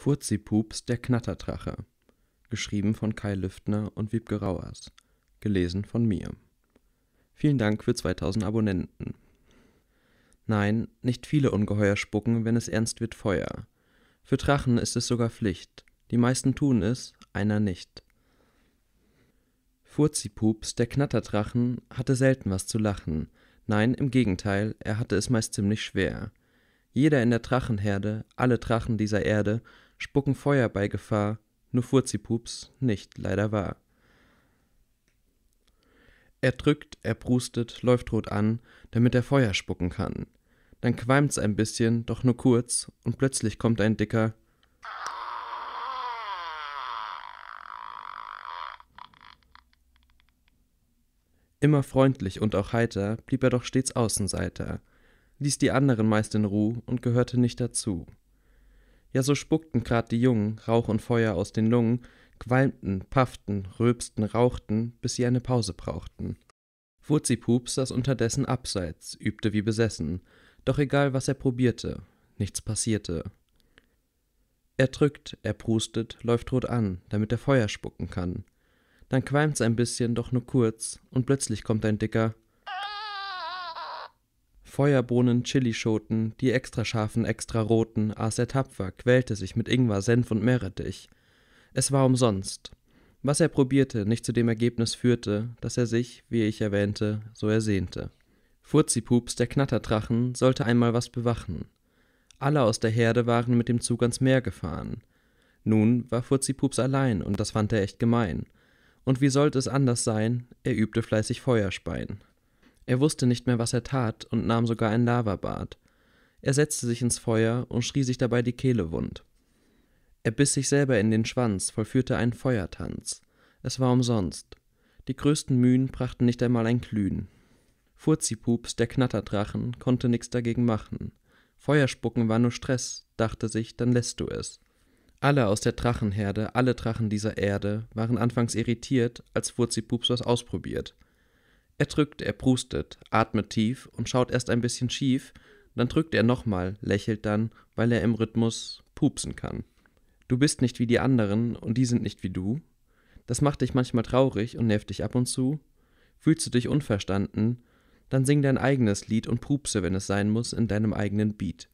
Furzipups der Knatterdrache, geschrieben von Kai Lüftner und Wiebke Rauers, gelesen von mir. Vielen Dank für 2000 Abonnenten. Nein, nicht viele Ungeheuer spucken, wenn es ernst wird Feuer. Für Drachen ist es sogar Pflicht. Die meisten tun es, einer nicht. Furzipups, der Knatterdrachen, hatte selten was zu lachen. Nein, im Gegenteil, er hatte es meist ziemlich schwer. Jeder in der Drachenherde, alle Drachen dieser Erde, spucken Feuer bei Gefahr, nur Furzipups nicht leider wahr. Er drückt, er prustet, läuft rot an, damit er Feuer spucken kann. Dann qualmt's ein bisschen, doch nur kurz, und plötzlich kommt ein dicker Immer freundlich und auch heiter blieb er doch stets Außenseiter, ließ die anderen meist in Ruhe und gehörte nicht dazu. Ja, so spuckten grad die Jungen Rauch und Feuer aus den Lungen, qualmten, pafften, rülpsten, rauchten, bis sie eine Pause brauchten. Furzipups saß unterdessen abseits, übte wie besessen, doch egal was er probierte, nichts passierte. Er drückt, er prustet, läuft rot an, damit er Feuer spucken kann. Dann qualmt's ein bisschen, doch nur kurz, und plötzlich kommt ein dicker Feuerbohnen, Chilischoten, die extra scharfen, extra roten, aß er tapfer, quälte sich mit Ingwer, Senf und Meerrettich. Es war umsonst. Was er probierte, nicht zu dem Ergebnis führte, dass er sich, wie ich erwähnte, so ersehnte. Furzipups, der Knatterdrachen, sollte einmal was bewachen. Alle aus der Herde waren mit dem Zug ans Meer gefahren. Nun war Furzipups allein, und das fand er echt gemein. Und wie sollte es anders sein, er übte fleißig Feuerspein. Er wusste nicht mehr, was er tat, und nahm sogar ein Lavabad. Er setzte sich ins Feuer und schrie sich dabei die Kehle wund. Er biss sich selber in den Schwanz, vollführte einen Feuertanz. Es war umsonst. Die größten Mühen brachten nicht einmal ein Glühen. Furzipups, der Knatterdrachen, konnte nichts dagegen machen. Feuerspucken war nur Stress, dachte sich, dann lässt du es. Alle aus der Drachenherde, alle Drachen dieser Erde, waren anfangs irritiert, als Furzipups was ausprobiert – er drückt, er prustet, atmet tief und schaut erst ein bisschen schief, dann drückt er nochmal, lächelt dann, weil er im Rhythmus pupsen kann. Du bist nicht wie die anderen und die sind nicht wie du. Das macht dich manchmal traurig und nervt dich ab und zu. Fühlst du dich unverstanden, dann sing dein eigenes Lied und pupse, wenn es sein muss, in deinem eigenen Beat.